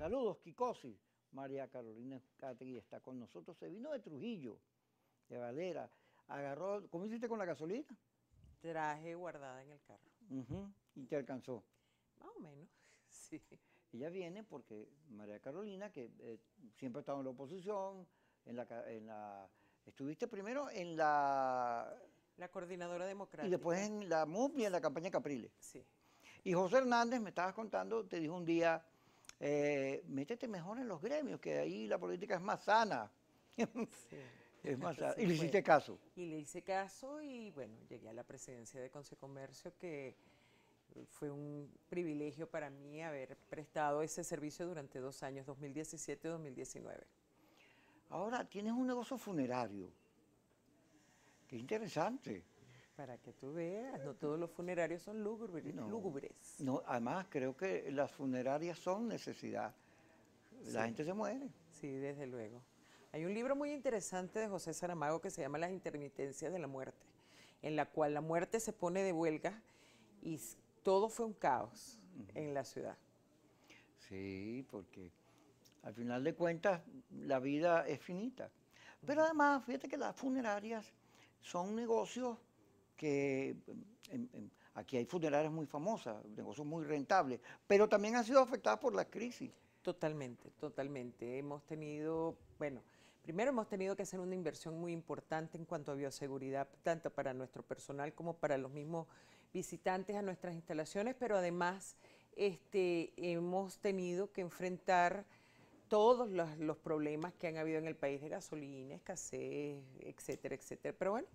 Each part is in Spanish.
Saludos, Kikosi. María Carolina Catri está con nosotros. Se vino de Trujillo, de Valera. Agarró, ¿cómo hiciste con la gasolina? Traje guardada en el carro. ¿Y te alcanzó? Más o menos, sí. Ella viene porque María Carolina, que eh, siempre ha estado en la oposición, en la, estuviste primero en la... La coordinadora democrática. Y después en la MUP y en la campaña Capriles. Sí. Y José Hernández, me estabas contando, te dijo un día, eh, métete mejor en los gremios, que ahí la política es más sana. y le hiciste caso. Y le hice caso y bueno, llegué a la presidencia de Comercio, que fue un privilegio para mí haber prestado ese servicio durante dos años, 2017 y 2019. Ahora tienes un negocio funerario. Qué interesante. Para que tú veas, no todos los funerarios son lúgubres. lúgubres. no además creo que las funerarias son necesidad. La gente se muere. Sí, desde luego. Hay un libro muy interesante de José Saramago que se llama Las intermitencias de la muerte, en la cual la muerte se pone de huelga y todo fue un caos en la ciudad. Sí, porque al final de cuentas la vida es finita. Pero además, fíjate que las funerarias son negocios que em, em, aquí hay funerarias muy famosas, negocios muy rentables, pero también han sido afectadas por la crisis. Totalmente, totalmente. Hemos tenido, bueno, primero hemos tenido que hacer una inversión muy importante en cuanto a bioseguridad, tanto para nuestro personal como para los mismos visitantes a nuestras instalaciones, pero además este, hemos tenido que enfrentar todos los problemas que han habido en el país de gasolina, escasez, etcétera, etcétera. Pero bueno,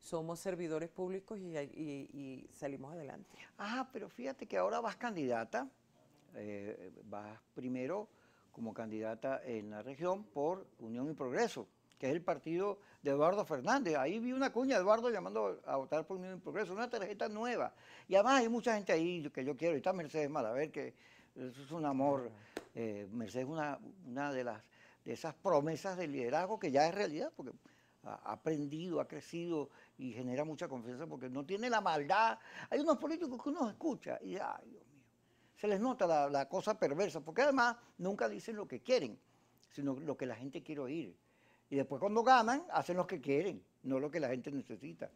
somos servidores públicos y, salimos adelante. Ah, pero fíjate que ahora vas candidata, eh, vas primero como candidata en la región por Unión y Progreso, que es el partido de Eduardo Fernández. Ahí vi una cuña de Eduardo llamando a votar por Unión y Progreso, una tarjeta nueva. Y además hay mucha gente ahí que yo quiero, y está Mercedes Malaver, que eso es un amor. Eh, Mercedes es una, de, las, de esas promesas de liderazgo que ya es realidad, porque ha aprendido, ha crecido, y genera mucha confianza porque no tiene la maldad. Hay unos políticos que uno escucha y, ay, Dios mío, se les nota la, la cosa perversa, porque además nunca dicen lo que quieren, sino lo que la gente quiere oír. Y después cuando ganan, hacen lo que quieren, no lo que la gente necesita.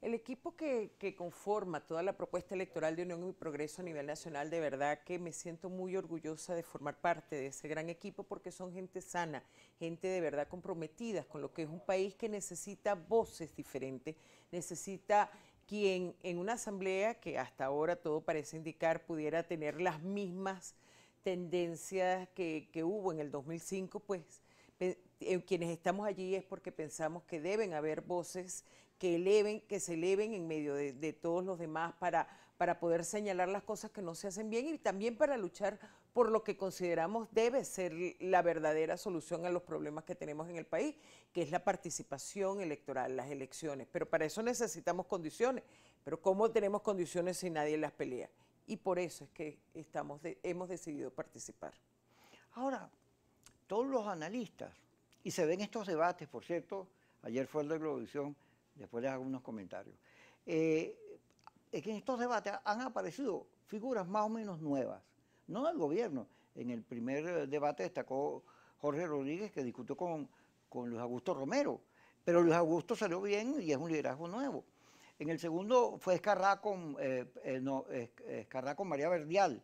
El equipo que, conforma toda la propuesta electoral de Unión y Progreso a nivel nacional, de verdad que me siento muy orgullosa de formar parte de ese gran equipo porque son gente sana, gente de verdad comprometida con lo que es un país que necesita voces diferentes, necesita quien en una asamblea que hasta ahora todo parece indicar pudiera tener las mismas tendencias que, que hubo en el 2005, pues quienes estamos allí es porque pensamos que deben haber voces que eleven, que se eleven en medio de, todos los demás para, para poder señalar las cosas que no se hacen bien y también para luchar por lo que consideramos debe ser la verdadera solución a los problemas que tenemos en el país, que es la participación electoral, las elecciones. Pero para eso necesitamos condiciones. Pero ¿cómo tenemos condiciones si nadie las pelea? Y por eso es que estamos hemos decidido participar. Ahora, todos los analistas, y se ven estos debates, por cierto, ayer fue el de Globovisión, Después les hago unos comentarios. Eh, es que en estos debates han aparecido figuras más o menos nuevas, no del gobierno. En el primer eh, debate destacó Jorge Rodríguez, que discutió con, con Luis Augusto Romero, pero Luis Augusto salió bien y es un liderazgo nuevo. En el segundo fue Escarrá con, eh, con María Verdial,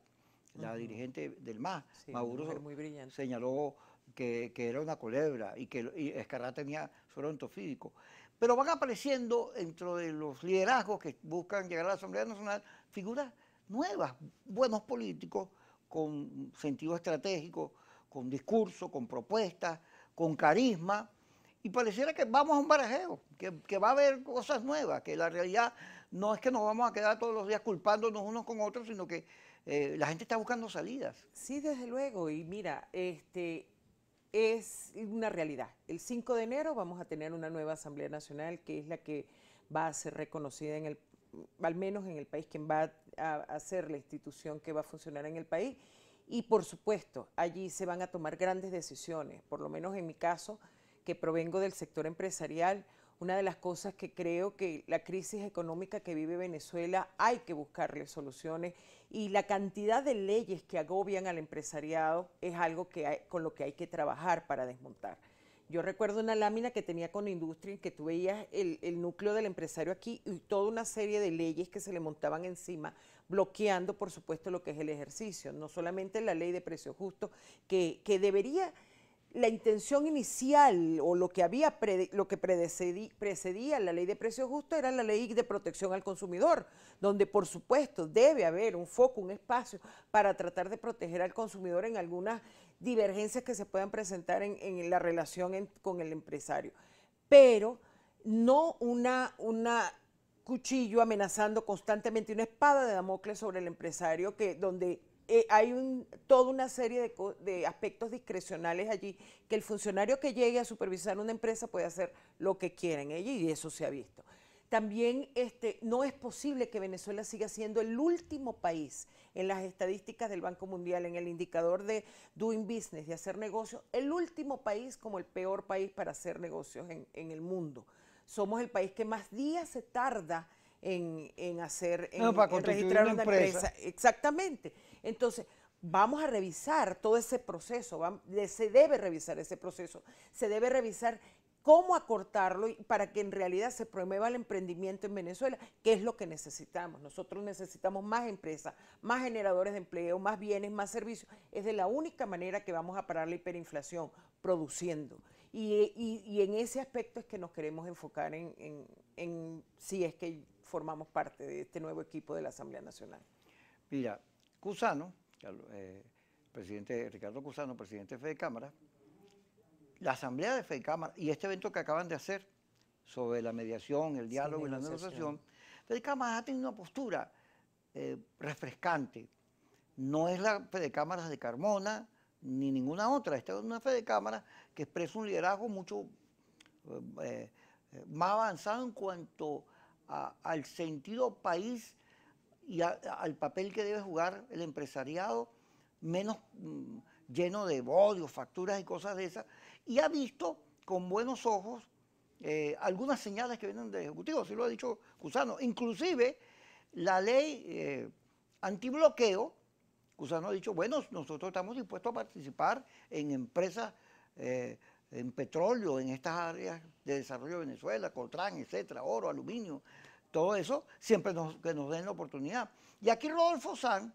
la dirigente del MAS. Sí, Maduro muy señaló que, era una culebra y que y Escarrá tenía suero entofídico. Pero van apareciendo dentro de los liderazgos que buscan llegar a la Asamblea Nacional figuras nuevas, buenos políticos con sentido estratégico, con discurso, con propuestas, con carisma. Y pareciera que vamos a un barajeo, que, va a haber cosas nuevas, que la realidad no es que nos vamos a quedar todos los días culpándonos unos con otros, sino que eh, la gente está buscando salidas. Sí, desde luego. Y mira, este, es una realidad. El 5 de enero vamos a tener una nueva Asamblea Nacional que es la que va a ser reconocida en el al menos en el país, quien va a, a ser la institución que va a funcionar en el país. Y por supuesto, allí se van a tomar grandes decisiones, por lo menos en mi caso, que provengo del sector empresarial, una de las cosas que creo que la crisis económica que vive Venezuela hay que buscarle soluciones y la cantidad de leyes que agobian al empresariado es algo que con lo que hay que trabajar para desmontar. Yo recuerdo una lámina que tenía con industria en que tú veías el, núcleo del empresario aquí y toda una serie de leyes que se le montaban encima, bloqueando, por supuesto, lo que es el ejercicio. No solamente la ley de precio justo que, que debería la intención inicial o lo que había lo que precedía, la ley de precios justo era la ley de protección al consumidor, donde por supuesto debe haber un foco, un espacio para tratar de proteger al consumidor en algunas divergencias que se puedan presentar en, la relación con el empresario. Pero no una, una cuchillo amenazando constantemente una espada de Damocles sobre el empresario que donde eh, hay un, toda una serie de, aspectos discrecionales allí, que el funcionario que llegue a supervisar una empresa puede hacer lo que quiera en ella y eso se ha visto. También este, no es posible que Venezuela siga siendo el último país en las estadísticas del Banco Mundial, en el indicador de doing business, de hacer negocios, el último país como el peor país para hacer negocios en, el mundo. Somos el país que más días se tarda en, en, hacer, en, registrar una, empresa. Exactamente. Entonces, vamos a revisar todo ese proceso, se debe revisar ese proceso, se debe revisar cómo acortarlo para que en realidad se promueva el emprendimiento en Venezuela, que es lo que necesitamos. Nosotros necesitamos más empresas, más generadores de empleo, más bienes, más servicios. Es de la única manera que vamos a parar la hiperinflación, produciendo. Y, en ese aspecto es que nos queremos enfocar en, en si es que formamos parte de este nuevo equipo de la Asamblea Nacional. Mira, Cusano, eh, presidente Ricardo Cusano, presidente de Fede Cámara, la asamblea de Fede Cámara y este evento que acaban de hacer sobre la mediación, el diálogo y la negociación, Fede Cámara ha tenido una postura eh, refrescante. No es la Fede Cámaras de Carmona ni ninguna otra. Esta es una Fede Cámara que expresa un liderazgo mucho eh, más avanzado en cuanto al sentido país y al papel que debe jugar el empresariado, menos mm, lleno de bodios, facturas y cosas de esas, y ha visto con buenos ojos eh, algunas señales que vienen del Ejecutivo, así lo ha dicho Cusano. Inclusive la ley eh, antibloqueo, Cusano ha dicho, bueno, nosotros estamos dispuestos a participar en empresas, eh, en petróleo, en estas áreas de desarrollo de Venezuela, Coltrán, etcétera, oro, aluminio, todo eso siempre nos, que nos den la oportunidad. Y aquí Rodolfo San,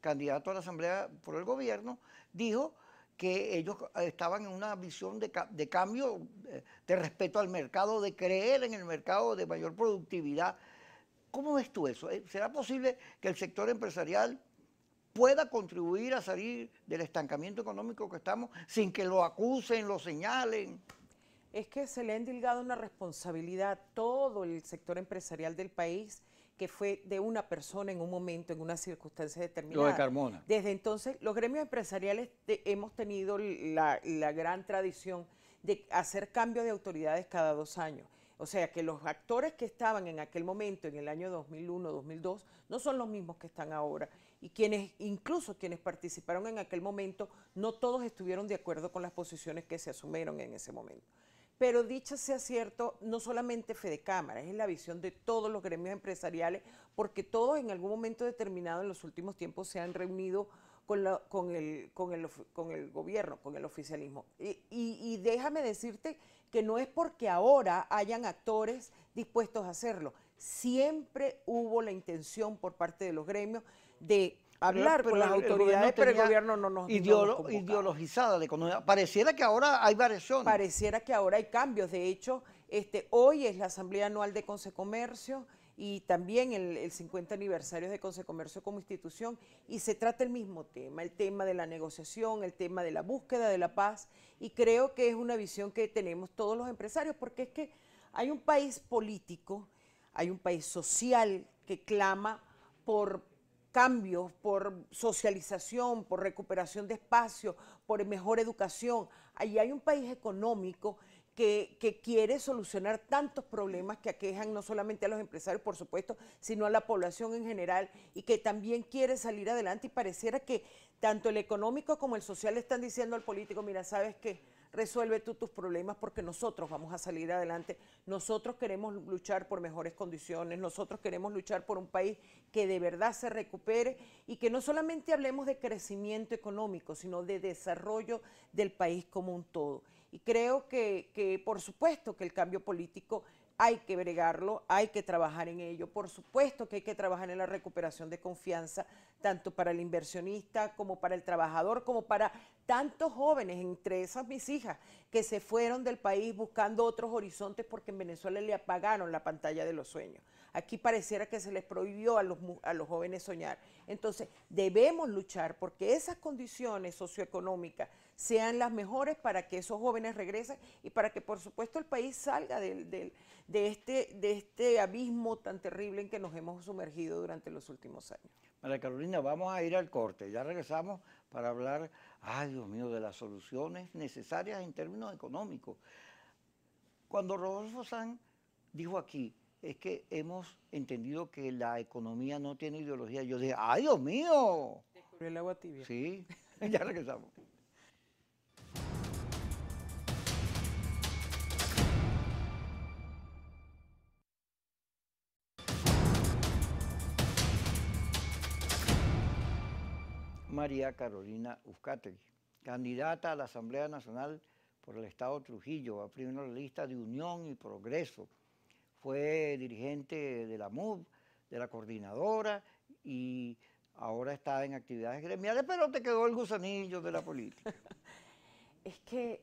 candidato a la Asamblea por el Gobierno, dijo que ellos estaban en una visión de, de cambio, eh, de respeto al mercado, de creer en el mercado de mayor productividad. ¿Cómo ves tú eso? Eh, ¿Será posible que el sector empresarial pueda contribuir a salir del estancamiento económico que estamos sin que lo acusen, lo señalen? es que se le ha endilgado una responsabilidad a todo el sector empresarial del país que fue de una persona en un momento, en una circunstancia determinada. Lo de Carmona. Desde entonces, los gremios empresariales hemos tenido la, la gran tradición de hacer cambio de autoridades cada dos años. O sea que los actores que estaban en aquel momento, en el año 2001, 2002, no son los mismos que están ahora. Y quienes, incluso quienes participaron en aquel momento, no todos estuvieron de acuerdo con las posiciones que se asumieron en ese momento. Pero dicho sea cierto, no solamente Fede Cámara, es la visión de todos los gremios empresariales, porque todos en algún momento determinado en los últimos tiempos se han reunido con, el, gobierno, con el oficialismo. y déjame decirte que no es porque ahora hayan actores dispuestos a hacerlo. Siempre hubo la intención por parte de los gremios de hablar con las autoridades, pero el gobierno no nos, ideologizada la Pareciera que ahora hay variaciones. Pareciera que ahora hay cambios. De hecho, este, hoy es la Asamblea Anual de Comercio y también el, el 50 aniversario de Comercio como institución y se trata el mismo tema, el tema de la negociación, el tema de la búsqueda de la paz y creo que es una visión que tenemos todos los empresarios porque es que hay un país político, hay un país social que clama por cambios, por socialización, por recuperación de espacio, por mejor educación. Allí hay un país económico que, quiere solucionar tantos problemas que aquejan no solamente a los empresarios, por supuesto, sino a la población en general y que también quiere salir adelante y pareciera que tanto el económico como el social están diciendo al político, mira, ¿sabes qué? resuelve tú tus problemas porque nosotros vamos a salir adelante, nosotros queremos luchar por mejores condiciones, nosotros queremos luchar por un país que de verdad se recupere y que no solamente hablemos de crecimiento económico, sino de desarrollo del país como un todo. Y creo que, que por supuesto que el cambio político hay que bregarlo, hay que trabajar en ello, por supuesto que hay que trabajar en la recuperación de confianza tanto para el inversionista como para el trabajador, como para tantos jóvenes, entre esas mis hijas, que se fueron del país buscando otros horizontes porque en Venezuela le apagaron la pantalla de los sueños. Aquí pareciera que se les prohibió a los, a los jóvenes soñar. Entonces, debemos luchar porque esas condiciones socioeconómicas sean las mejores para que esos jóvenes regresen y para que, por supuesto, el país salga de, de este, de este abismo tan terrible en que nos hemos sumergido durante los últimos años. María Carolina, vamos a ir al corte. Ya regresamos para hablar, ay Dios mío, de las soluciones necesarias en términos económicos. Cuando Rodolfo Sanz dijo aquí, es que hemos entendido que la economía no tiene ideología, yo dije, ay Dios mío. Descubrió el agua tibia. Sí, ya regresamos. María Carolina Uzcategui, candidata a la Asamblea Nacional por el Estado Trujillo, a primera lista de Unión y Progreso. Fue dirigente de la MUD, de la coordinadora y ahora está en actividades gremiales, pero te quedó el gusanillo de la política. es que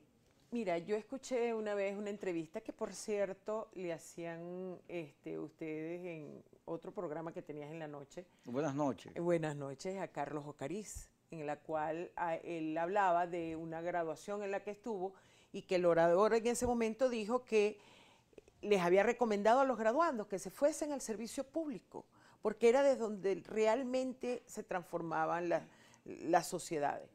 Mira, yo escuché una vez una entrevista que, por cierto, le hacían este, ustedes en otro programa que tenías en la noche. Buenas noches. buenas noches a Carlos Ocariz, en la cual ah, él hablaba de una graduación en la que estuvo y que el orador en ese momento dijo que les había recomendado a los graduandos que se fuesen al servicio público, porque era desde donde realmente se transformaban las sociedades.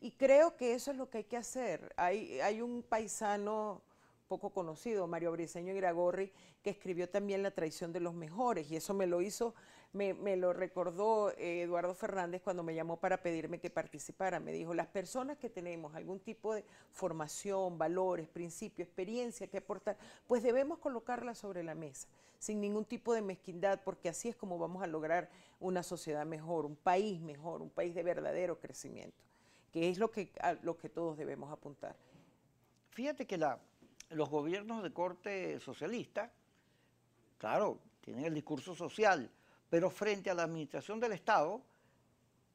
Y creo que eso es lo que hay que hacer. Hay, hay un paisano poco conocido, Mario Briseño Iragorri, que escribió también La traición de los mejores, y eso me lo hizo, me, lo recordó eh, Eduardo Fernández cuando me llamó para pedirme que participara. Me dijo, las personas que tenemos algún tipo de formación, valores, principios, experiencia que aportar, pues debemos colocarlas sobre la mesa, sin ningún tipo de mezquindad, porque así es como vamos a lograr una sociedad mejor, un país mejor, un país de verdadero crecimiento que es lo que, a lo que todos debemos apuntar. Fíjate que la, los gobiernos de corte socialista, claro, tienen el discurso social, pero frente a la administración del Estado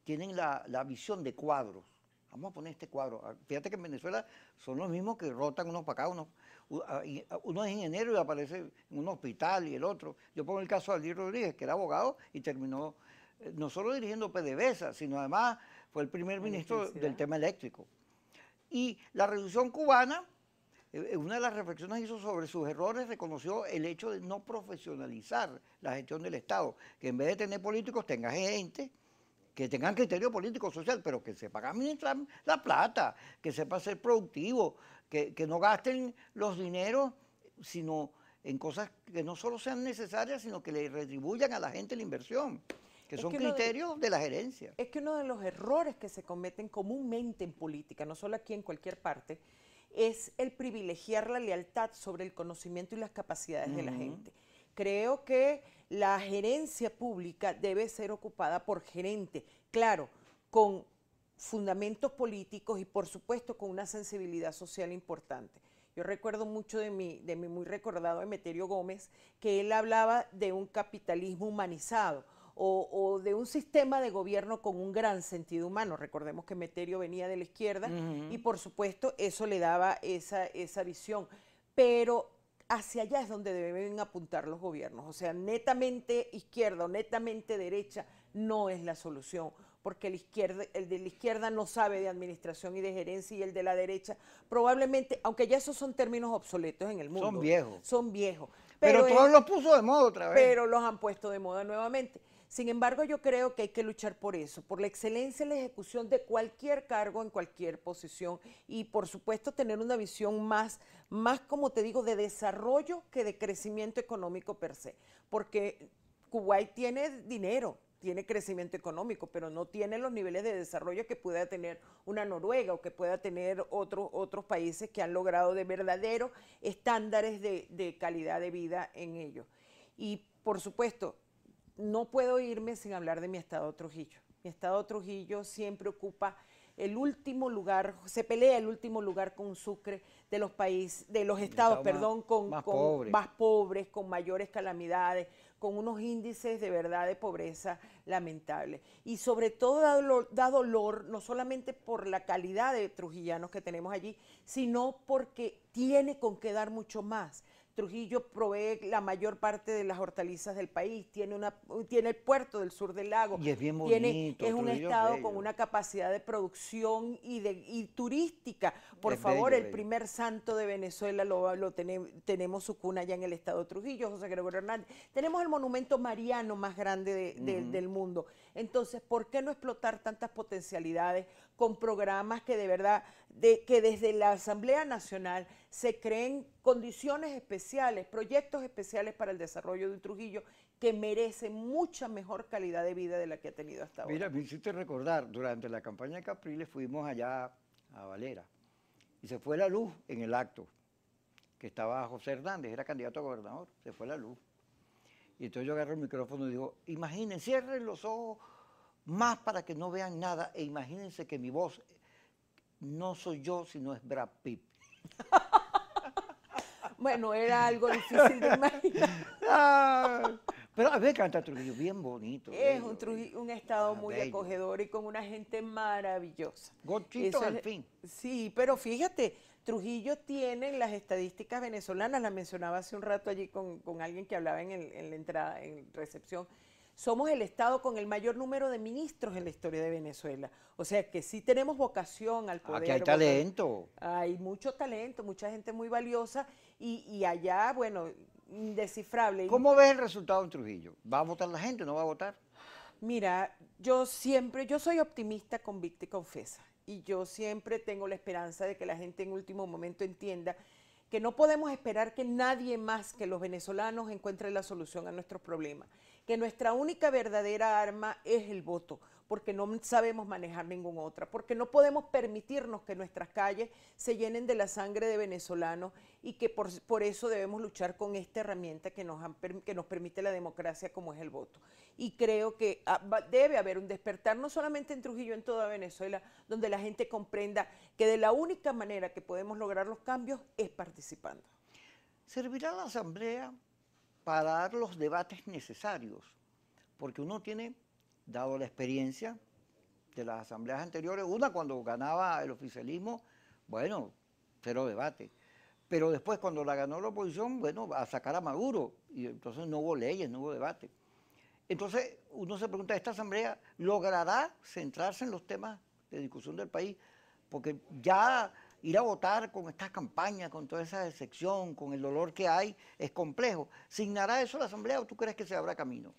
tienen la, visión de cuadros. Vamos a poner este cuadro. Ah, fíjate que en Venezuela son los mismos que rotan unos para acá, unos, uno es enero y aparece en un hospital y el otro. Yo pongo el caso de Ali Rodríguez, que era abogado y terminó eh, no solo dirigiendo PDVSA, sino además fue el primer ministro del tema eléctrico. Y la reducción cubana, eh, eh, una de las reflexiones hizo sobre sus errores, reconoció el hecho de no profesionalizar la gestión del Estado, que en vez de tener políticos tenga gente que tengan criterio político social, pero que sepa administrar la plata, que sepa ser productivo, que, que no gasten los dineros, sino en cosas que no solo sean necesarias, sino que le retribuyan a la gente la inversión que son criterios de, la gerencia. Es que uno de los errores que se cometen comúnmente en política, no solo aquí, en cualquier parte, es el privilegiar la lealtad sobre el conocimiento y las capacidades de la gente. Creo que la gerencia pública debe ser ocupada por gerente, claro, con fundamentos políticos y por supuesto con una sensibilidad social importante. Yo recuerdo mucho de mi, de mi muy recordado Emeterio Gómez, que él hablaba de un capitalismo humanizado, o, de un sistema de gobierno con un gran sentido humano. Recordemos que Meterio venía de la izquierda y por supuesto eso le daba esa, esa visión. Pero hacia allá es donde deben apuntar los gobiernos. O sea, netamente izquierda o netamente derecha no es la solución, porque el, el de la izquierda no sabe de administración y de gerencia y el de la derecha probablemente, aunque ya esos son términos obsoletos en el mundo. Son viejos. Son viejos. Pero, pero todos los puso de moda otra vez. Pero los han puesto de moda nuevamente. Sin embargo, yo creo que hay que luchar por eso, por la excelencia en la ejecución de cualquier cargo en cualquier posición y por supuesto tener una visión más, más como te digo, de desarrollo que de crecimiento económico per se, porque Kuwait tiene dinero, tiene crecimiento económico, pero no tiene los niveles de desarrollo que pueda tener una Noruega o que pueda tener otros países que han logrado de verdaderos estándares de, de calidad de vida en ellos. Y por supuesto, no puedo irme sin hablar de mi estado Trujillo. Mi estado Trujillo siempre ocupa el último lugar, se pelea el último lugar con Sucre de los países, de los estados, perdón, más, con, más, pobres, con mayores calamidades, con unos índices de verdad de pobreza lamentables. Y sobre todo da dolor, da dolor, no solamente por la calidad de trujillanos que tenemos allí, sino porque tiene con qué dar mucho más. Trujillo provee la mayor parte de las hortalizas del país, tiene, una, tiene el puerto del sur del lago. Y es bien bonito. es un estado con una capacidad de producción y, de, turística. Por favor, el primer santo de Venezuela lo, lo tenemos, tenemos su cuna ya en el estado de Trujillo, José Gregorio Hernández. Tenemos el monumento mariano más grande del mundo. Entonces, ¿por qué no explotar tantas potencialidades con programas que de verdad, que desde la Asamblea Nacional se creen condiciones especiales, proyectos especiales para el desarrollo de un Trujillo que merece mucha mejor calidad de vida de la que ha tenido hasta ahora? Mira, me hiciste recordar, durante la campaña de Capriles fuimos allá a Valera y se fue la luz en el acto que estaba José Hernández, era candidato a gobernador, se fue la luz. Y entonces yo agarro el micrófono y digo, imaginen, cierren los ojos más para que no vean nada e imagínense que mi voz no soy yo, sino es Brad Pitt. bueno, era algo difícil de imaginar. Ah, pero a ver, canta Trujillo, bien bonito. Es un, un estado ah, muy acogedor y con una gente maravillosa. Gochito es, al fin. Sí, pero fíjate, Trujillo tiene las estadísticas venezolanas, la mencionaba hace un rato allí con, alguien que hablaba en, el, la entrada, en recepción, somos el Estado con el mayor número de ministros en la historia de Venezuela. O sea que sí tenemos vocación al poder. Aquí hay talento. Hay mucho talento, mucha gente muy valiosa y, y allá, bueno, indescifrable. ¿Cómo ves el resultado en Trujillo? ¿Va a votar la gente o no va a votar? Mira, yo siempre, yo soy optimista, convicta y confesa y yo siempre tengo la esperanza de que la gente en último momento entienda que no podemos esperar que nadie más que los venezolanos encuentre la solución a nuestros problemas, que nuestra única verdadera arma es el voto, porque no sabemos manejar ninguna otra, porque no podemos permitirnos que nuestras calles se llenen de la sangre de venezolanos y que por, por eso debemos luchar con esta herramienta que nos, que nos permite la democracia como es el voto. Y creo que ah, debe haber un despertar, no solamente en Trujillo, en toda Venezuela, donde la gente comprenda que de la única manera que podemos lograr los cambios es participando. ¿Servirá la Asamblea para dar los debates necesarios? Porque uno tiene, dado la experiencia de las asambleas anteriores, una cuando ganaba el oficialismo, bueno, cero debate pero después, cuando la ganó la oposición, bueno, a sacar a Maduro. Y entonces no hubo leyes, no hubo debate. Entonces, uno se pregunta, ¿esta asamblea logrará centrarse en los temas de discusión del país? Porque ya ir a votar con estas campañas, con toda esa decepción, con el dolor que hay, es complejo. ¿Signará eso la asamblea o tú crees que se habrá camino?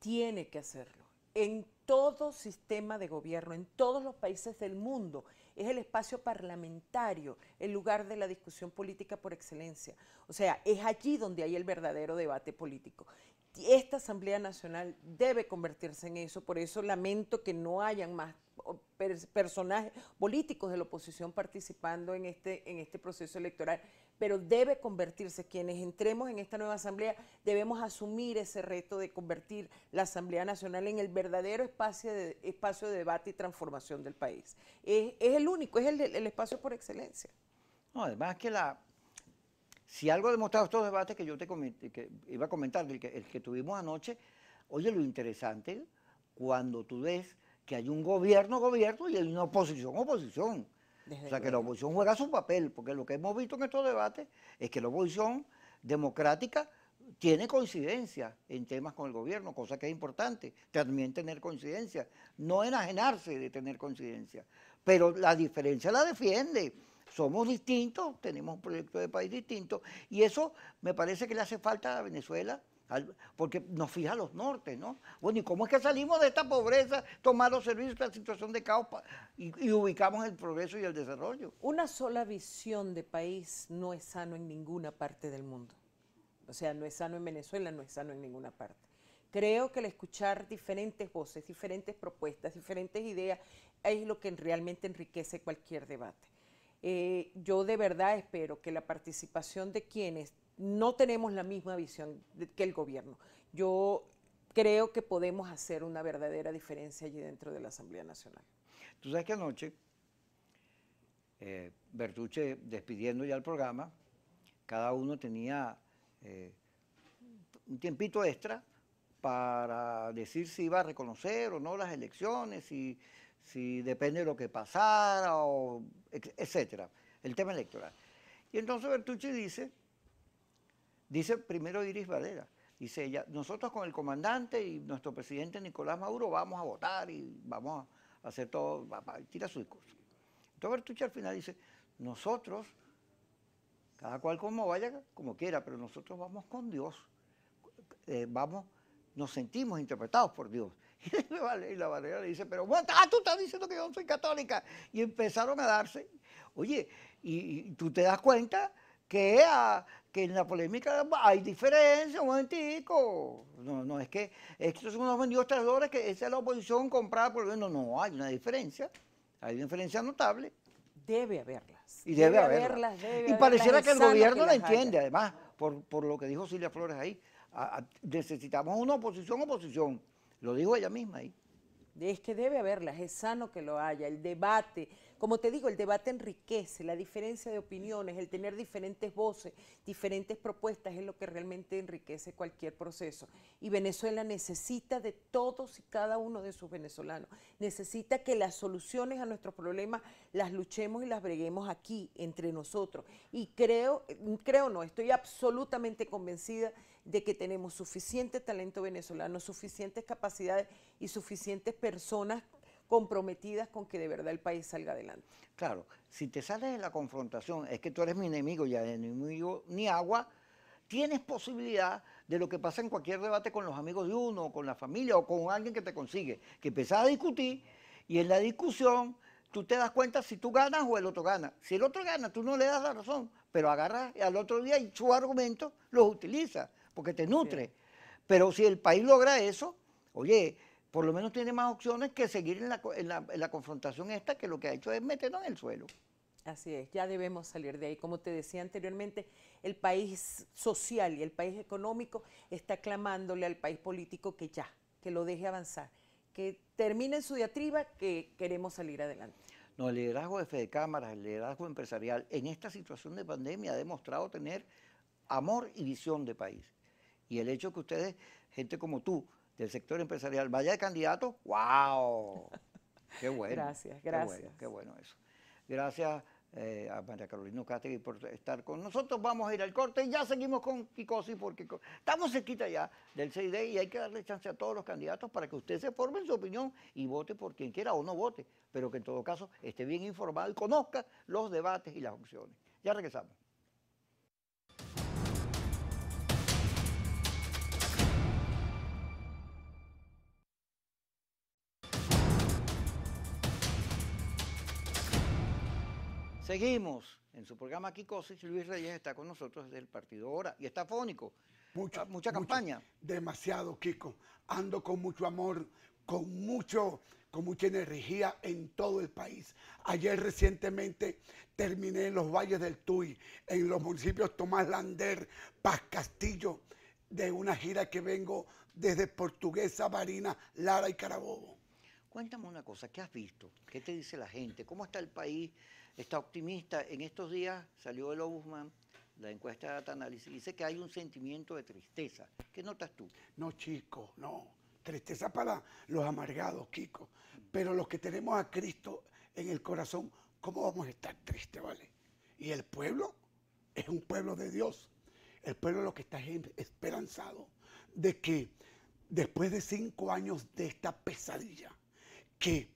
Tiene que hacerlo. En todo sistema de gobierno, en todos los países del mundo, es el espacio parlamentario, el lugar de la discusión política por excelencia. O sea, es allí donde hay el verdadero debate político. Esta Asamblea Nacional debe convertirse en eso, por eso lamento que no hayan más personajes políticos de la oposición participando en este, en este proceso electoral pero debe convertirse. Quienes entremos en esta nueva Asamblea debemos asumir ese reto de convertir la Asamblea Nacional en el verdadero espacio de, espacio de debate y transformación del país. Es, el único, es el, espacio por excelencia. No, además que la... Si algo ha demostrado estos debates que yo te que iba a comentar, el que, el que tuvimos anoche, oye lo interesante cuando tú ves que hay un gobierno, gobierno y hay una oposición, oposición o sea, que la oposición juega su papel, porque lo que hemos visto en estos debates es que la oposición democrática tiene coincidencia en temas con el gobierno, cosa que es importante, también tener coincidencia, no enajenarse de tener coincidencia, pero la diferencia la defiende. Somos distintos, tenemos un proyecto de país distinto y eso me parece que le hace falta a Venezuela porque nos fija los norte ¿no? Bueno, ¿y cómo es que salimos de esta pobreza, tomar los servicios, la situación de caos y, ubicamos el progreso y el desarrollo? Una sola visión de país no es sano en ninguna parte del mundo. O sea, no es sano en Venezuela, no es sano en ninguna parte. Creo que el escuchar diferentes voces, diferentes propuestas, diferentes ideas es lo que realmente enriquece cualquier debate. Eh, yo de verdad espero que la participación de quienes no tenemos la misma visión que el gobierno. Yo creo que podemos hacer una verdadera diferencia allí dentro de la Asamblea Nacional. Tú sabes que anoche, eh, despidiendo ya el programa, cada uno tenía eh, un tiempito extra para decir si iba a reconocer o no las elecciones, si, depende de lo que pasara, o, etcétera, el tema electoral. Y entonces Bertucci dice Dice primero Iris Valera, dice ella, nosotros con el comandante y nuestro presidente Nicolás Maduro vamos a votar y vamos a hacer todo, tira su discurso. Entonces Bertucci al final dice, nosotros, cada cual como vaya, como quiera, pero nosotros vamos con Dios, eh, vamos, nos sentimos interpretados por Dios. Y la Valera le dice, pero ah, tú estás diciendo que yo soy católica. Y empezaron a darse. Oye, y, y tú te das cuenta que a, que en la polémica hay diferencia, un momentico. No, no es que estos son unos vendidos traidores, que esa es la oposición comprada por el gobierno. No, hay una diferencia, hay una diferencia notable. Debe haberlas. Y debe, haberlas. y pareciera que el gobierno la entiende, además, por, lo que dijo Silvia Flores ahí. necesitamos una oposición, oposición. Lo dijo ella misma ahí. Es que debe haberlas, es sano que lo haya, el debate. Como te digo, el debate enriquece, la diferencia de opiniones, el tener diferentes voces, diferentes propuestas es lo que realmente enriquece cualquier proceso. Y Venezuela necesita de todos y cada uno de sus venezolanos. Necesita que las soluciones a nuestros problemas las luchemos y las breguemos aquí, entre nosotros. Y creo, creo no, estoy absolutamente convencida de que tenemos suficiente talento venezolano, suficientes capacidades y suficientes personas comprometidas con que de verdad el país salga adelante. Claro, si te sales de la confrontación, es que tú eres mi enemigo y enemigo ni agua, tienes posibilidad de lo que pasa en cualquier debate con los amigos de uno, con la familia o con alguien que te consigue, que empezás a discutir y en la discusión tú te das cuenta si tú ganas o el otro gana. Si el otro gana, tú no le das la razón, pero agarras al otro día y su argumento los utilizas porque te nutre. Pero si el país logra eso, oye, por lo menos tiene más opciones que seguir en la, confrontación esta que lo que ha hecho es meternos en el suelo. Así es, ya debemos salir de ahí. Como te decía anteriormente, el país social y el país económico está clamándole al país político que ya, que lo deje avanzar, que termine su diatriba, que queremos salir adelante. No, el liderazgo de Fede Cámaras, el liderazgo empresarial, en esta situación de pandemia ha demostrado tener amor y visión de país. Y el hecho que ustedes, gente como tú, del sector empresarial, vaya de candidato, ¡guau! Qué bueno. Gracias, gracias. Qué bueno, eso. Gracias eh, a María Carolina Cátegui por estar con nosotros. Vamos a ir al corte y ya seguimos con Kikosi. porque estamos cerquita ya del 6 y hay que darle chance a todos los candidatos para que usted se forme su opinión y vote por quien quiera o no vote, pero que en todo caso esté bien informado y conozca los debates y las opciones. Ya regresamos. Seguimos en su programa Kikosis. Luis Reyes está con nosotros desde el partido ahora y está fónico. Ah, mucha campaña. demasiado, Kiko. Ando con mucho amor, con, mucho, con mucha energía en todo el país. Ayer recientemente terminé en los valles del Tuy, en los municipios Tomás Lander, Paz Castillo, de una gira que vengo desde Portuguesa, Barina, Lara y Carabobo. Cuéntame una cosa, ¿qué has visto? ¿Qué te dice la gente? ¿Cómo está el país está optimista. En estos días salió el Obusman, la encuesta de Data dice que hay un sentimiento de tristeza. ¿Qué notas tú? No, chicos, no. Tristeza para los amargados, Kiko. Pero los que tenemos a Cristo en el corazón, ¿cómo vamos a estar tristes, vale? Y el pueblo es un pueblo de Dios. El pueblo lo que está esperanzado de que después de cinco años de esta pesadilla, que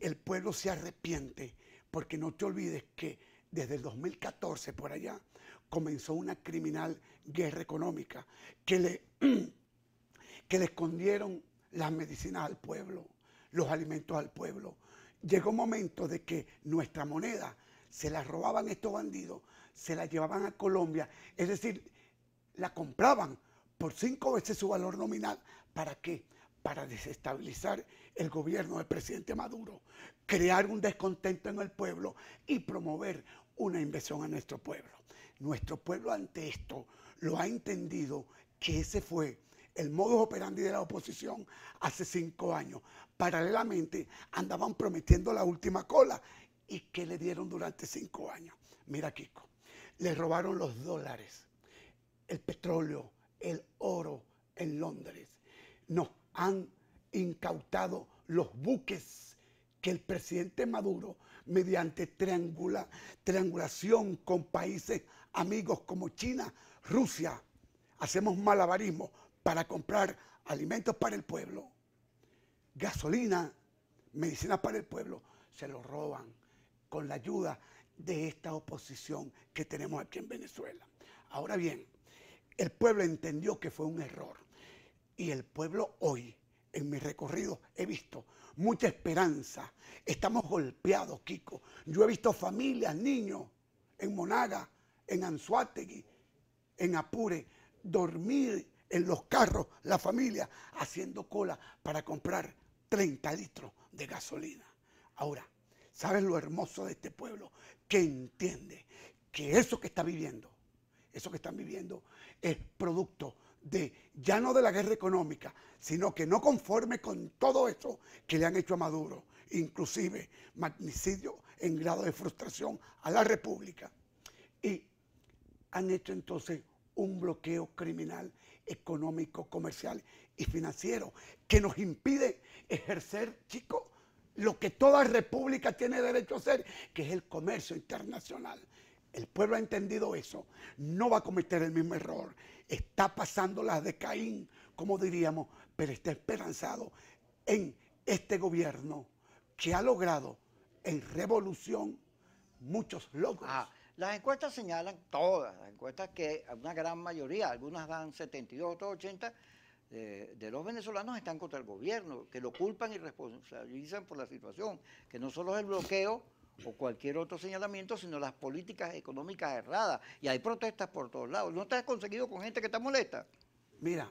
el pueblo se arrepiente porque no te olvides que desde el 2014 por allá comenzó una criminal guerra económica que le, que le escondieron las medicinas al pueblo, los alimentos al pueblo. Llegó un momento de que nuestra moneda se la robaban estos bandidos, se la llevaban a Colombia, es decir, la compraban por cinco veces su valor nominal. ¿Para qué? para desestabilizar el gobierno del presidente Maduro, crear un descontento en el pueblo y promover una inversión a nuestro pueblo. Nuestro pueblo ante esto lo ha entendido que ese fue el modus operandi de la oposición hace cinco años. Paralelamente andaban prometiendo la última cola y que le dieron durante cinco años. Mira, Kiko, le robaron los dólares, el petróleo, el oro en Londres. Nos han incautado los buques que el presidente Maduro, mediante triangulación con países amigos como China, Rusia, hacemos malabarismo para comprar alimentos para el pueblo, gasolina, medicina para el pueblo, se lo roban con la ayuda de esta oposición que tenemos aquí en Venezuela. Ahora bien, el pueblo entendió que fue un error y el pueblo hoy, en mi recorrido, he visto mucha esperanza. Estamos golpeados, Kiko. Yo he visto familias, niños, en Monaga, en Anzuategui, en Apure, dormir en los carros, la familia, haciendo cola para comprar 30 litros de gasolina. Ahora, ¿sabes lo hermoso de este pueblo? Que entiende que eso que está viviendo, eso que están viviendo, es producto ya no de la guerra económica, sino que no conforme con todo eso que le han hecho a Maduro, inclusive magnicidio en grado de frustración a la República. Y han hecho entonces un bloqueo criminal, económico, comercial y financiero que nos impide ejercer, chicos, lo que toda república tiene derecho a hacer, que es el comercio internacional. El pueblo ha entendido eso. No va a cometer el mismo error. Está pasando las de Caín, como diríamos, pero está esperanzado en este gobierno que ha logrado en revolución muchos logros. Ah, las encuestas señalan, todas las encuestas, que una gran mayoría, algunas dan 72, otras 80, eh, de, los venezolanos están contra el gobierno, que lo culpan y responsabilizan por la situación, que no solo es el bloqueo o cualquier otro señalamiento, sino las políticas económicas erradas. Y hay protestas por todos lados. ¿No te has conseguido con gente que está molesta? Mira,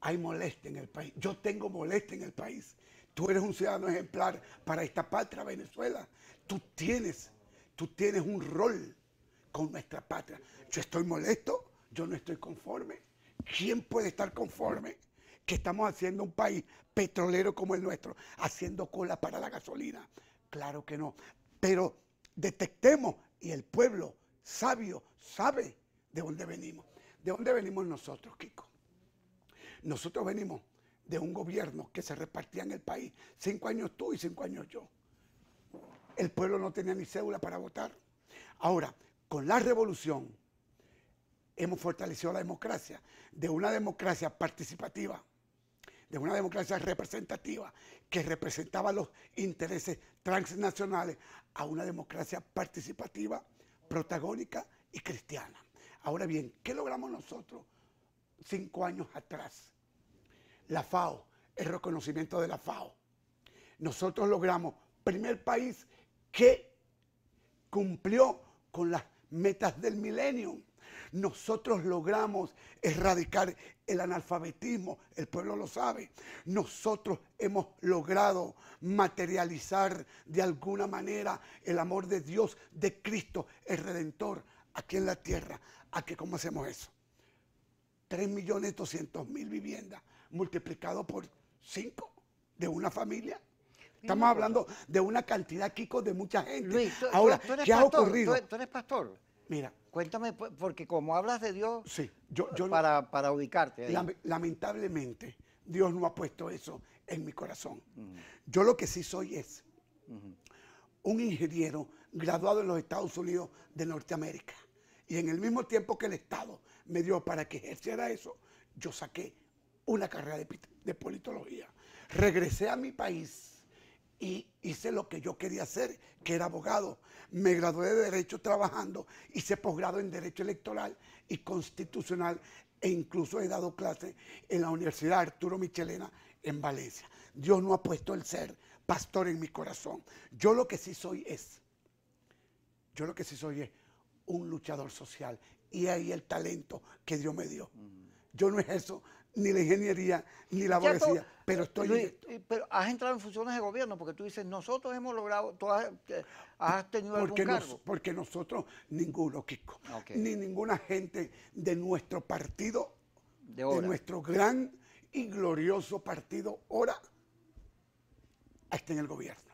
hay molestia en el país. Yo tengo molestia en el país. Tú eres un ciudadano ejemplar para esta patria, Venezuela. Tú tienes, tú tienes un rol con nuestra patria. Yo estoy molesto, yo no estoy conforme. ¿Quién puede estar conforme? que estamos haciendo un país petrolero como el nuestro, haciendo cola para la gasolina, Claro que no. Pero detectemos y el pueblo sabio sabe de dónde venimos. ¿De dónde venimos nosotros, Kiko? Nosotros venimos de un gobierno que se repartía en el país. Cinco años tú y cinco años yo. El pueblo no tenía ni cédula para votar. Ahora, con la revolución hemos fortalecido la democracia, de una democracia participativa de una democracia representativa que representaba los intereses transnacionales a una democracia participativa, protagónica y cristiana. Ahora bien, ¿qué logramos nosotros cinco años atrás? La FAO, el reconocimiento de la FAO. Nosotros logramos, primer país que cumplió con las metas del milenio nosotros logramos erradicar el analfabetismo, el pueblo lo sabe. Nosotros hemos logrado materializar de alguna manera el amor de Dios, de Cristo, el Redentor, aquí en la tierra. ¿A qué cómo hacemos eso? 3.200.000 viviendas multiplicado por 5 de una familia. Estamos hablando de una cantidad, Kiko, de mucha gente. Ahora, ¿qué ha ocurrido? Tú, eres pastor. Mira, Cuéntame, pues, porque como hablas de Dios, para, ubicarte. Lamentablemente, Dios no ha puesto eso en mi corazón. Yo lo que sí soy es un ingeniero graduado en los Estados Unidos de Norteamérica. Y en el mismo tiempo que el Estado me dio para que ejerciera eso, yo saqué una carrera de politología. Regresé a mi país y hice lo que yo quería hacer, que era abogado. Me gradué de Derecho trabajando, hice posgrado en Derecho Electoral y Constitucional e incluso he dado clase en la Universidad Arturo Michelena en Valencia. Dios no ha puesto el ser pastor en mi corazón. Yo lo que sí soy es, yo lo que sí soy es un luchador social y ahí el talento que Dios me dio. Yo no es eso ni la ingeniería, ni la abogacía. Pero estoy eh, Pero has entrado en funciones de gobierno porque tú dices, nosotros hemos logrado, tú has, eh, tenido porque algún cargo. porque nosotros, ninguno, Kiko. Ni ninguna gente de nuestro partido, de, nuestro gran y glorioso partido, ahora, está en el gobierno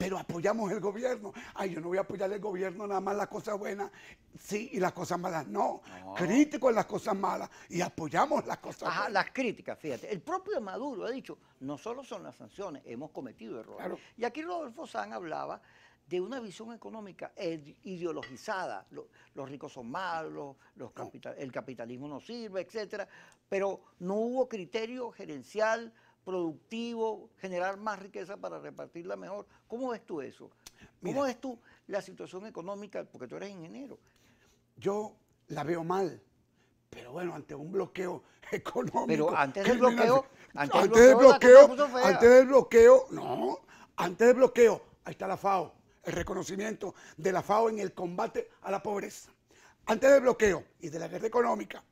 pero apoyamos el gobierno. Ay, yo no voy a apoyar el gobierno, nada más las cosas buenas, sí, y las cosas malas, no. Crítico en las cosas malas y apoyamos las cosas Ajá, las críticas, fíjate. El propio Maduro ha dicho, no solo son las sanciones, hemos cometido errores. Y aquí Rodolfo San hablaba de una visión económica ideologizada. Los, ricos son malos, los el capitalismo no sirve, etcétera, pero no hubo criterio gerencial productivo, generar más riqueza para repartirla mejor. ¿Cómo ves tú eso? ¿Cómo ves tú la situación económica? Porque tú eres ingeniero. Yo la veo mal, pero bueno, ante un bloqueo económico. Pero antes del bloqueo, antes, del bloqueo antes del bloqueo, no, antes del bloqueo, ahí está la FAO, el reconocimiento de la FAO en el combate a la pobreza. Antes del bloqueo y de la guerra económica,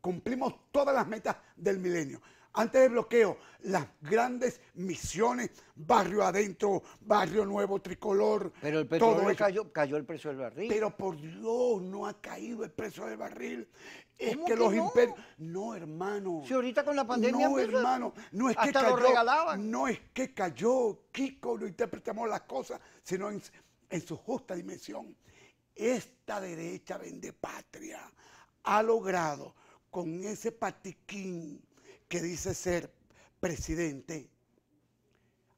cumplimos todas las metas del milenio antes del bloqueo, las grandes misiones, barrio adentro, barrio nuevo, tricolor. Pero el cayó, cayó, el precio del barril. Pero por Dios, no ha caído el precio del barril. Es que, los no? imperios. No, hermano. Si ahorita con la pandemia. No, hermano. No es que cayó. regalaban. No es que cayó. Kiko lo interpretamos las cosas, sino en, en su justa dimensión. Esta derecha vende patria ha logrado con ese patiquín que dice ser presidente,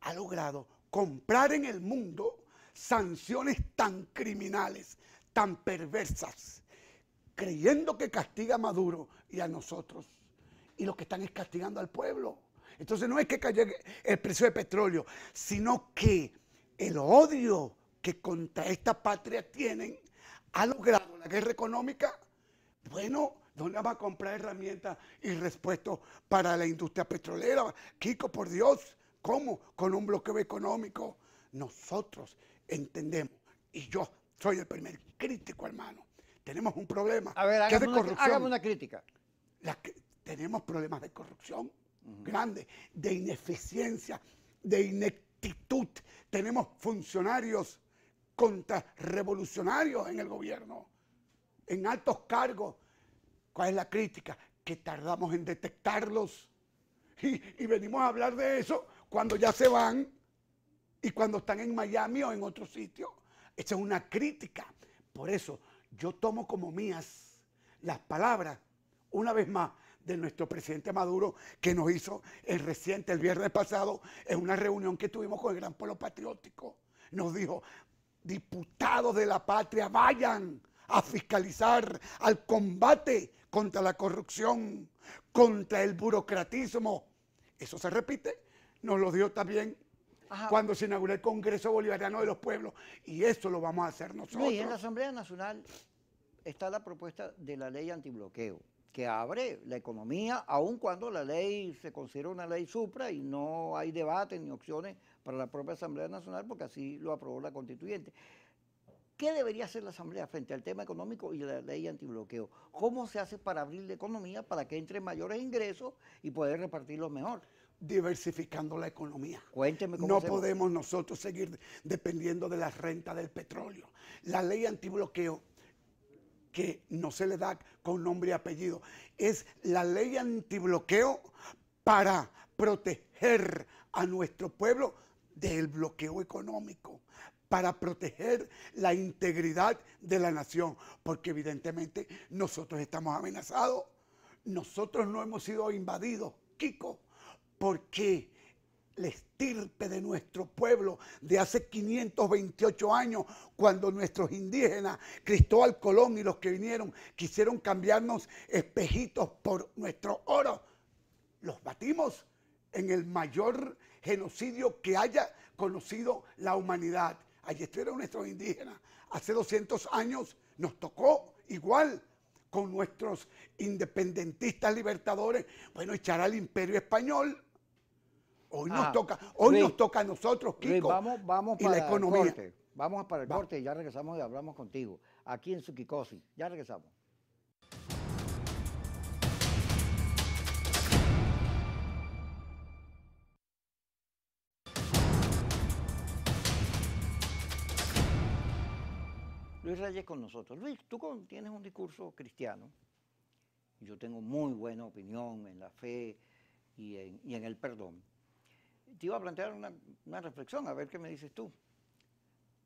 ha logrado comprar en el mundo sanciones tan criminales, tan perversas, creyendo que castiga a Maduro y a nosotros. Y lo que están es castigando al pueblo. Entonces no es que caiga el precio de petróleo, sino que el odio que contra esta patria tienen ha logrado la guerra económica. Bueno, ¿Dónde va a comprar herramientas y respuestos para la industria petrolera? Kiko, por Dios, ¿cómo? Con un bloqueo económico. Nosotros entendemos, y yo soy el primer crítico, hermano. Tenemos un problema. A ver, hágame, una, crítica. tenemos problemas de corrupción grande, de ineficiencia, de ineptitud. Tenemos funcionarios contrarrevolucionarios en el gobierno, en altos cargos ¿Cuál es la crítica? Que tardamos en detectarlos. Y, venimos a hablar de eso cuando ya se van y cuando están en Miami o en otro sitio. Esa es una crítica. Por eso yo tomo como mías las palabras, una vez más, de nuestro presidente Maduro que nos hizo el reciente, el viernes pasado, en una reunión que tuvimos con el Gran Pueblo Patriótico. Nos dijo, diputados de la patria, vayan, a fiscalizar, al combate contra la corrupción, contra el burocratismo. Eso se repite, nos lo dio también cuando se inauguró el Congreso Bolivariano de los Pueblos y eso lo vamos a hacer nosotros. en la Asamblea Nacional está la propuesta de la ley antibloqueo que abre la economía, aun cuando la ley se considera una ley supra y no hay debate ni opciones para la propia Asamblea Nacional, porque así lo aprobó la constituyente. ¿Qué debería hacer la Asamblea frente al tema económico y la ley antibloqueo? ¿Cómo se hace para abrir la economía para que entre mayores ingresos y poder repartirlos mejor? Diversificando la economía. Cuénteme cómo No podemos nosotros seguir dependiendo de la renta del petróleo. La ley antibloqueo que no se le da con nombre y apellido, es la ley antibloqueo para proteger a nuestro pueblo del bloqueo económico para proteger la integridad de la nación, porque evidentemente nosotros estamos amenazados, nosotros no hemos sido invadidos, Kiko, porque la estirpe de nuestro pueblo de hace 528 años, cuando nuestros indígenas, Cristóbal Colón y los que vinieron, quisieron cambiarnos espejitos por nuestro oro, los batimos en el mayor genocidio que haya conocido la humanidad allí estuvieron nuestros indígenas. Hace 200 años nos tocó igual con nuestros independentistas libertadores. Bueno, echar al imperio español. Hoy nos ah, toca, hoy nos toca a nosotros, Kiko, vamos, vamos para la economía. El Vamos para el norte. y ya regresamos y hablamos contigo. Aquí en Suquicosi. Ya regresamos. Luis Reyes con nosotros. Luis, tú tienes un discurso cristiano. Yo tengo muy buena opinión en la fe y en, el perdón. Te iba a plantear una, reflexión, a ver qué me dices tú.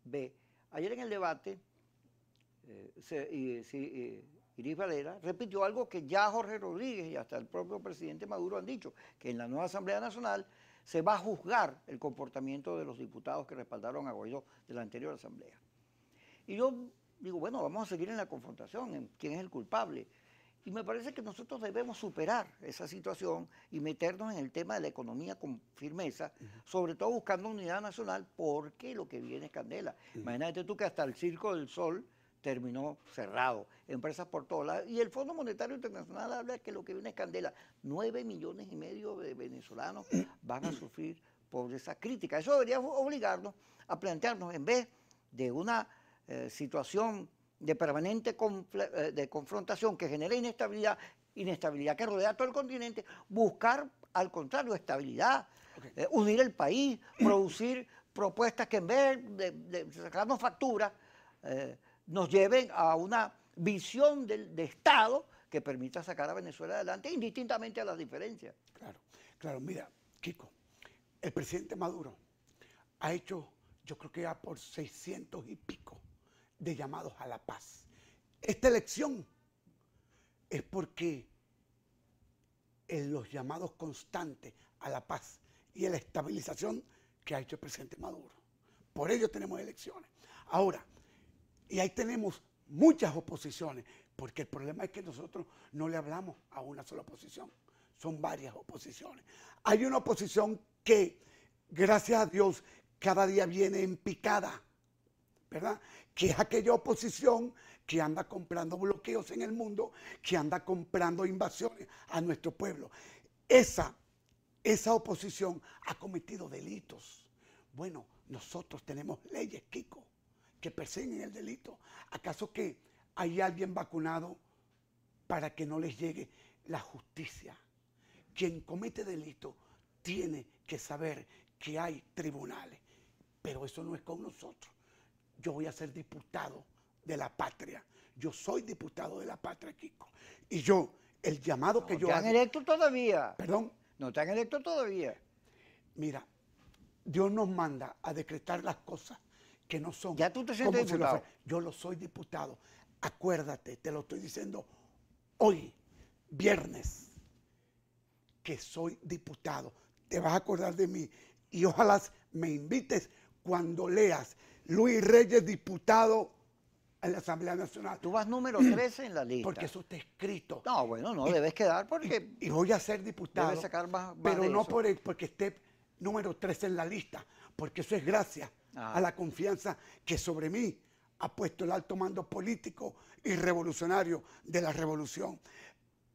Ve, ayer en el debate, eh, Iris Valera repitió algo que ya Jorge Rodríguez y hasta el propio presidente Maduro han dicho, que en la nueva Asamblea Nacional se va a juzgar el comportamiento de los diputados que respaldaron a Guaidó de la anterior Asamblea. Y yo digo, bueno, vamos a seguir en la confrontación, en quién es el culpable. Y me parece que nosotros debemos superar esa situación y meternos en el tema de la economía con firmeza, sobre todo buscando unidad nacional, porque lo que viene es candela. Imagínate tú que hasta el Circo del Sol terminó cerrado, empresas por todos lados. Y el Fondo Monetario Internacional habla que lo que viene es candela. Nueve millones y medio de venezolanos van a sufrir por esa crítica. Eso debería obligarnos a plantearnos, en vez de una eh, situación de permanente eh, de confrontación que genera inestabilidad, inestabilidad que rodea todo el continente, buscar al contrario estabilidad, eh, unir el país, producir propuestas que en vez de, sacarnos facturas, nos lleven a una visión de, de, Estado que permita sacar a Venezuela adelante, indistintamente a las diferencias. Claro, claro, mira, Kiko, el presidente Maduro ha hecho, yo creo que ya por 600 y pico de llamados a la paz. Esta elección es porque en los llamados constantes a la paz y a la estabilización que ha hecho el presidente Maduro. Por ello tenemos elecciones. Ahora, y ahí tenemos muchas oposiciones, porque el problema es que nosotros no le hablamos a una sola oposición, son varias oposiciones. Hay una oposición que, gracias a Dios, cada día viene en picada ¿verdad? Que es aquella oposición que anda comprando bloqueos en el mundo, que anda comprando invasiones a nuestro pueblo. Esa, esa oposición ha cometido delitos. Bueno, nosotros tenemos leyes, Kiko, que persiguen el delito. ¿Acaso que hay alguien vacunado para que no les llegue la justicia? Quien comete delito tiene que saber que hay tribunales, pero eso no es con nosotros yo voy a ser diputado de la patria. Yo soy diputado de la patria, Kiko. Y yo, el llamado que yo... No te han electo todavía. Perdón. No te han electo todavía. Mira, Dios nos manda a decretar las cosas que no son. Ya tú te sientes diputado. yo lo soy diputado. Acuérdate, te lo estoy diciendo hoy, viernes, que soy diputado. Te vas a acordar de mí y ojalá me invites cuando leas Luis Reyes diputado en la Asamblea Nacional. Tú vas número 13 mm. en la lista. Porque eso está escrito. No, bueno, no, debes quedar porque... Y voy a ser diputado. Debes sacar más, Pero no Por porque esté número 13 en la lista, porque eso es gracias ah. a la confianza que sobre mí ha puesto el alto mando político y revolucionario de la revolución.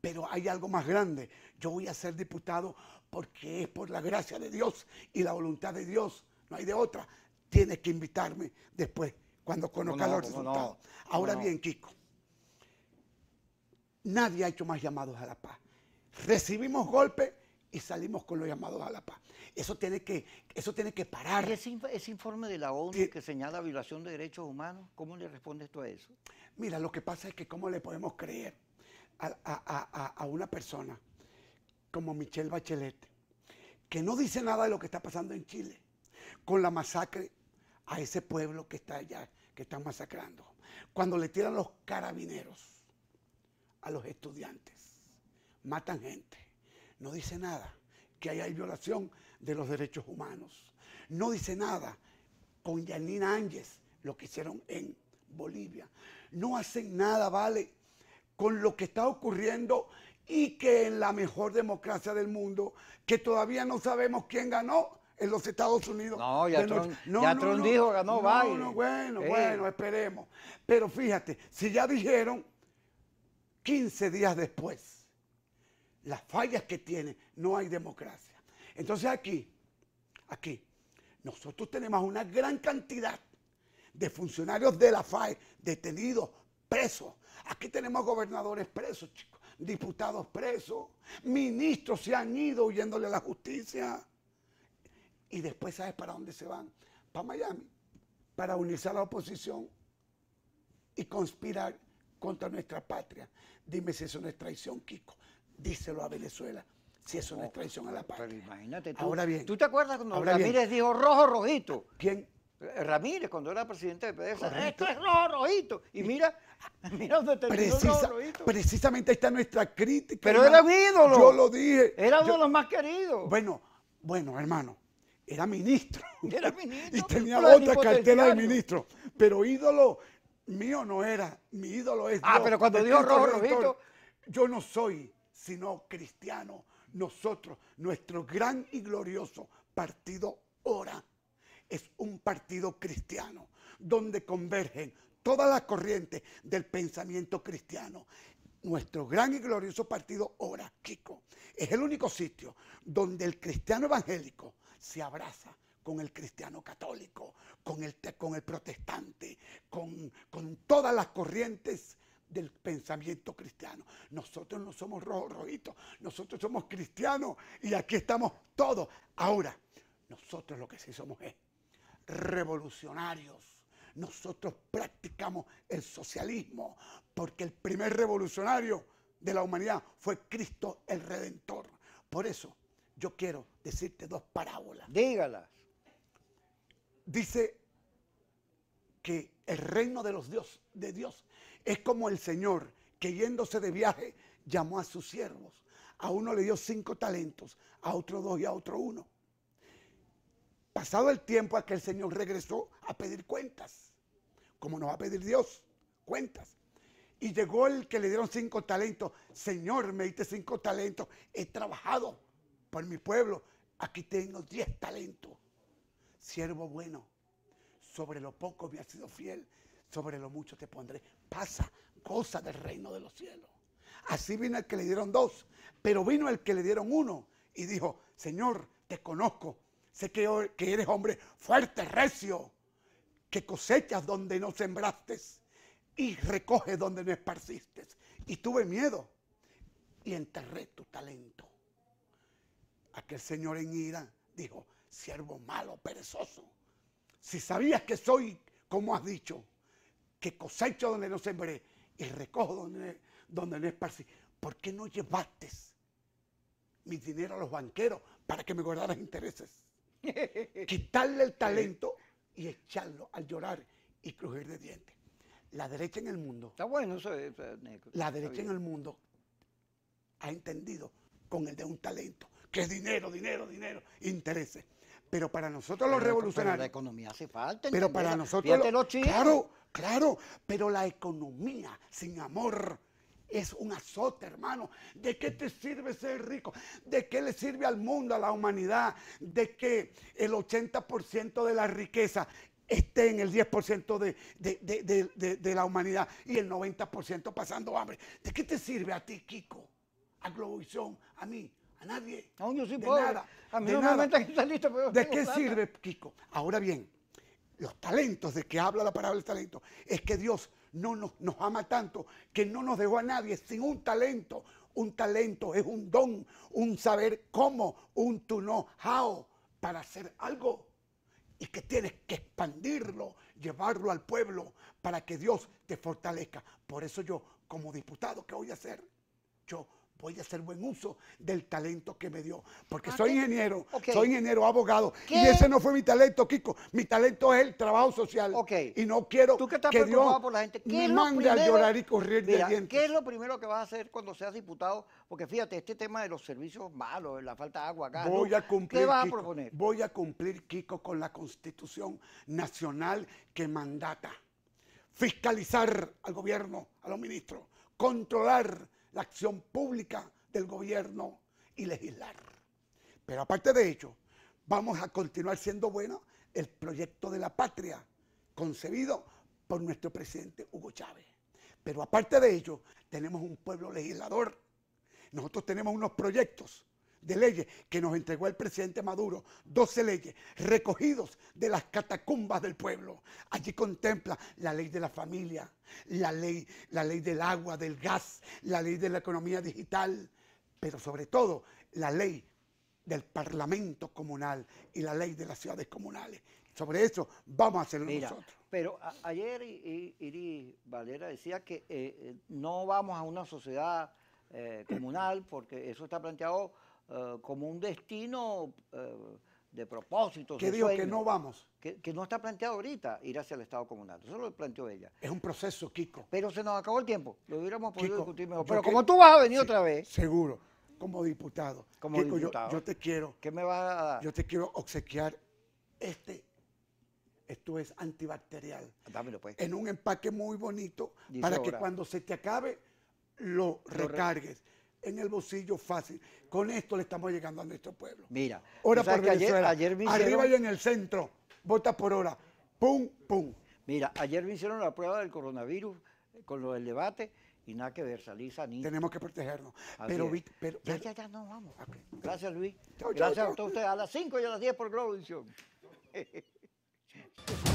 Pero hay algo más grande. Yo voy a ser diputado porque es por la gracia de Dios y la voluntad de Dios. No hay de otra. Tiene que invitarme después, cuando conozca los resultados. Ahora bien, Kiko, nadie ha hecho más llamados a la paz. Recibimos golpes y salimos con los llamados a la paz. Eso tiene que, eso tiene que parar. ese, informe de la ONU que señala violación de derechos humanos, ¿cómo le respondes tú a eso? Mira, lo que pasa es que cómo le podemos creer a, a una persona como Michelle Bachelet, que no dice nada de lo que está pasando en Chile, con la masacre a ese pueblo que está allá, que están masacrando. Cuando le tiran los carabineros a los estudiantes, matan gente, no dice nada que hay violación de los derechos humanos. No dice nada con Yanina Ángeles lo que hicieron en Bolivia. No hacen nada, vale, con lo que está ocurriendo y que en la mejor democracia del mundo, que todavía no sabemos quién ganó, en los Estados Unidos. No, ya Trump, ya no, Trump dijo, bueno, bueno, esperemos. Pero fíjate, si ya dijeron 15 días después las fallas que tiene, no hay democracia. Entonces aquí, aquí, nosotros tenemos una gran cantidad de funcionarios de la FAE detenidos, presos. Aquí tenemos gobernadores presos, chicos, diputados presos, ministros se han ido huyéndole a la justicia y después sabes para dónde se van. Para Miami, para unirse a la oposición y conspirar contra nuestra patria. Dime si eso no es traición, Kiko. Díselo a Venezuela. Si eso no, es oh, traición a la patria. imagínate tú. Ahora bien. ¿Tú te acuerdas cuando Ramírez dijo rojo, rojito? ¿Quién? Eh, Ramírez, cuando era presidente de PDF. Esto es rojo, rojito. Y mira, mira dónde terminó rojo, rojito. Precisamente ahí está nuestra crítica. Pero era un ídolo. Yo lo dije. Era uno de los más queridos. Bueno, bueno, hermano era ministro. Era ministro. y tenía otra cartera de ministro. Pero ídolo mío no era. Mi ídolo es. Ah, pero cuando dijo Rojo Yo no soy sino cristiano. Nosotros, nuestro gran y glorioso partido Ora es un partido cristiano donde convergen todas las corrientes del pensamiento cristiano. Nuestro gran y glorioso partido Ora, Kiko, es el único sitio donde el cristiano evangélico se abraza con el cristiano católico, con el, con el protestante, con, con todas las corrientes del pensamiento cristiano. Nosotros no somos rojos, rojitos, nosotros somos cristianos y aquí estamos todos. Ahora, nosotros lo que sí somos es revolucionarios. Nosotros practicamos el socialismo porque el primer revolucionario de la humanidad fue Cristo el Redentor. Por eso yo quiero decirte dos parábolas. Dígalas. Dice que el reino de, los Dios, de Dios es como el Señor que yéndose de viaje llamó a sus siervos. A uno le dio cinco talentos, a otro dos y a otro uno. Pasado el tiempo, que el Señor regresó a pedir cuentas, como nos va a pedir Dios, cuentas. Y llegó el que le dieron cinco talentos. Señor, me diste cinco talentos. He trabajado por mi pueblo aquí tengo diez talentos, siervo bueno, sobre lo poco me has sido fiel, sobre lo mucho te pondré. Pasa, goza del reino de los cielos. Así vino el que le dieron dos, pero vino el que le dieron uno y dijo, Señor, te conozco, sé que, eres hombre fuerte, recio, que cosechas donde no sembraste y recoges donde no esparciste. Y tuve miedo y enterré tu talento. Aquel señor en ira dijo, siervo malo, perezoso, si sabías que soy, como has dicho, que cosecho donde no sembré y recojo donde, donde no esparcí, ¿por qué no llevaste mi dinero a los banqueros para que me guardaran intereses? Quitarle el talento y echarlo al llorar y crujir de dientes. La derecha en el mundo. Está bueno eso. Eh, la derecha en el mundo ha entendido con el de un talento que es dinero, dinero, dinero, intereses. Pero para nosotros los revolucionarios. Pero la economía hace falta. Pero para nosotros. claro, claro. Pero la economía sin amor es un azote, hermano. ¿De qué te sirve ser rico? ¿De qué le sirve al mundo, a la humanidad? De que el 80% de la riqueza esté en el 10% de, de, la humanidad y el 90% pasando hambre. ¿De qué te sirve a ti, Kiko? A Globovisión, a mí, a nadie. yo de Nada, de nada. ¿De qué sirve, Kiko? Ahora bien, los talentos de que habla la palabra talento es que Dios no nos, ama tanto que no nos dejó a nadie sin un talento. Un talento es un don, un saber cómo, un to know how para hacer algo y que tienes que expandirlo, llevarlo al pueblo para que Dios te fortalezca. Por eso yo, como diputado, ¿qué voy a hacer? Yo voy a hacer buen uso del talento que me dio. Porque ah, soy ingeniero, soy ingeniero, abogado. Y ese no fue mi talento, Kiko. Mi talento es el trabajo social. Y no quiero que, la gente? me mande a llorar y correr de dientes. ¿Qué es lo primero que vas a hacer cuando seas diputado? Porque fíjate, este tema de los servicios malos, la falta de agua acá. ¿Qué vas a proponer? Voy a cumplir, Kiko, con la Constitución Nacional que mandata. Fiscalizar al gobierno, a los ministros, controlar la acción pública del gobierno y legislar. Pero aparte de ello, vamos a continuar siendo bueno el proyecto de la patria concebido por nuestro presidente Hugo Chávez. Pero aparte de ello, tenemos un pueblo legislador. Nosotros tenemos unos proyectos de leyes que nos entregó el presidente Maduro, 12 leyes recogidos de las catacumbas del pueblo. Allí contempla la ley de la familia, la ley, la ley del agua, del gas, la ley de la economía digital, pero sobre todo la ley del Parlamento comunal y la ley de las ciudades comunales. Sobre eso vamos a hacerlo nosotros. Pero ayer Iris Valera decía que eh, eh, no vamos a una sociedad eh, comunal porque eso está planteado eh, como un destino eh, de propósito Que dijo que no vamos. Que, no está planteado ahorita ir hacia el Estado comunal. Eso lo planteó ella. Es un proceso, Kiko. Pero se nos acabó el tiempo. Lo hubiéramos podido discutir mejor. Pero como tú vas a venir otra vez. Seguro. Como diputado. Como diputado. Yo, te quiero. ¿Qué me va Yo te quiero obsequiar este. Esto es antibacterial. Dámelo, pues. En un empaque muy bonito para que cuando se te acabe lo recargues en el bolsillo fácil. Con esto le estamos llegando a nuestro pueblo. Mira, ahora por Arriba y en el centro, vota por hora. Pum, pum. Mira, ayer me hicieron la prueba del coronavirus eh, con lo del debate y nada que ver, salí sanito. Tenemos que protegernos. Pero, pero, ya, ya, ya, no, vamos. Gracias, Luis. Gracias a todos ustedes. A las 5 y a las 10 por Globovisión.